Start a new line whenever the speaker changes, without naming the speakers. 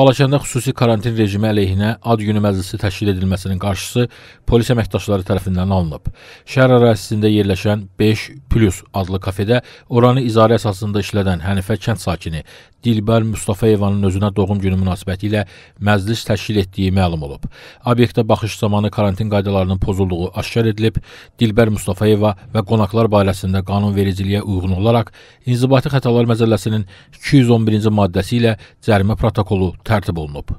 Balakəndə xüsusi karantin rejimi əleyhinə ad günü məclisi təşkil edilməsinin qarşısı polis əməkdaşları tərəfindən alınıb. Şəhər ərazisində yerləşən 5 Plus adlı kafedə oranı idarə əsasında işlədən Hənifə kənd sakini Dilbər Mustafayevanın özünə doğum günü münasibəti ilə məclis təşkil etdiyi məlum olub. Obyektə baxış zamanı karantin qaydalarının pozulduğu aşkar edilib, Dilbər Mustafayeva və qonaqlar barəsində qanunvericiliyə uyğun olaraq İnzibati Xətalar Məcəlləsinin 211-ci maddəsi ilə cərimə protokolu tartı bulunup